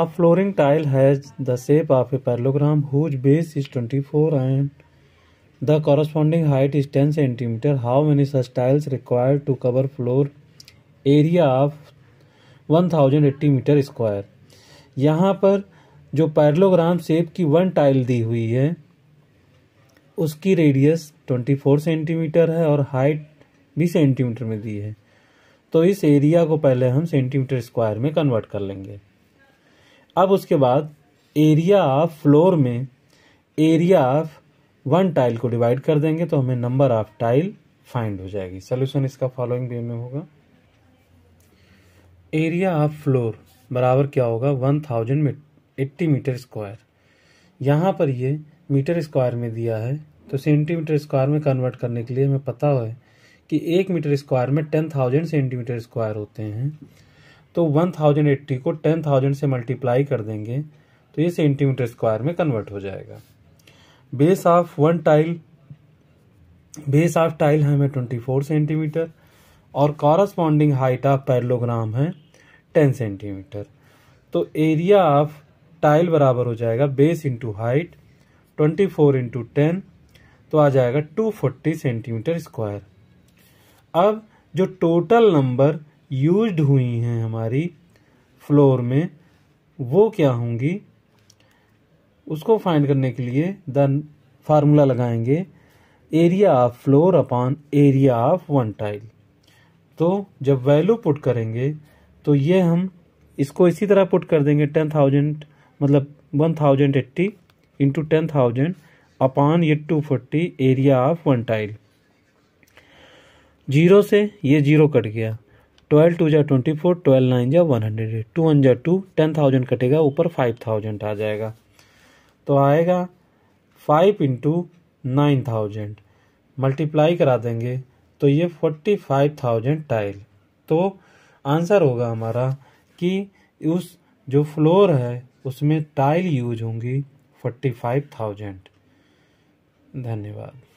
A flooring tile has the shape of a parallelogram whose base is 24 and the corresponding height is 10 cm. How many such tiles required to cover floor area of 1080 meter square? यहाँ पर जो parallelogram shape की one tile दी हुई है उसकी radius 24 centimetre है और हाइट भी सेंटीमीटर में दी है तो इस एरिया को पहले हम सेंटीमीटर स्क्वायर में कन्वर्ट कर लेंगे अब उसके बाद एरिया ऑफ फ्लोर में एरिया ऑफ वन टाइल को डिवाइड कर देंगे तो हमें नंबर ऑफ टाइल फाइंड हो जाएगी सोल्यूशन इसका फॉलोइंग वे में होगा एरिया ऑफ फ्लोर बराबर क्या होगा one thousand eighty meter square यहाँ पर ये मीटर स्क्वायर में दिया है तो सेंटीमीटर स्क्वायर में कन्वर्ट करने के लिए हमें पता है कि एक मीटर स्क्वायर में टेन थाउजेंड सेंटीमीटर स्क्वायर होते हैं तो वन थाउजेंड एट्टी को टेन थाउजेंड से मल्टीप्लाई कर देंगे तो ये सेंटीमीटर स्क्वायर में कन्वर्ट हो जाएगा base of one tile base of tile हमें ट्वेंटी फोर सेंटीमीटर और कॉरस्पॉन्डिंग हाइट ऑफ पैरलोग्राम है टेन सेंटीमीटर तो एरिया ऑफ टाइल बराबर हो जाएगा base into height twenty four into ten तो आ जाएगा टू फोर्टी सेंटीमीटर स्क्वायर अब जो टोटल नंबर यूज्ड हुई हैं हमारी फ्लोर में वो क्या होंगी उसको फाइंड करने के लिए द फार्मूला लगाएंगे area of floor upon area of one tile तो जब वैल्यू पुट करेंगे तो ये हम इसको इसी तरह पुट कर देंगे टेन थाउजेंड मतलब one thousand eighty into ten thousand upon ये two forty area of one tile zero से ये जीरो कट गया ट्वेल्व टू जै ट्वेंटी फोर ट्वेल्व नाइन जै one hundred eight two one जै टू टेन थाउजेंड कटेगा ऊपर फाइव थाउजेंड आ जाएगा तो आएगा five into nine thousand multiply करा देंगे तो ये फोर्टी फाइव थाउजेंड टाइल तो आंसर होगा हमारा कि उस जो फ्लोर है उसमें टाइल यूज होंगी फोर्टी फाइव थाउजेंड धन्यवाद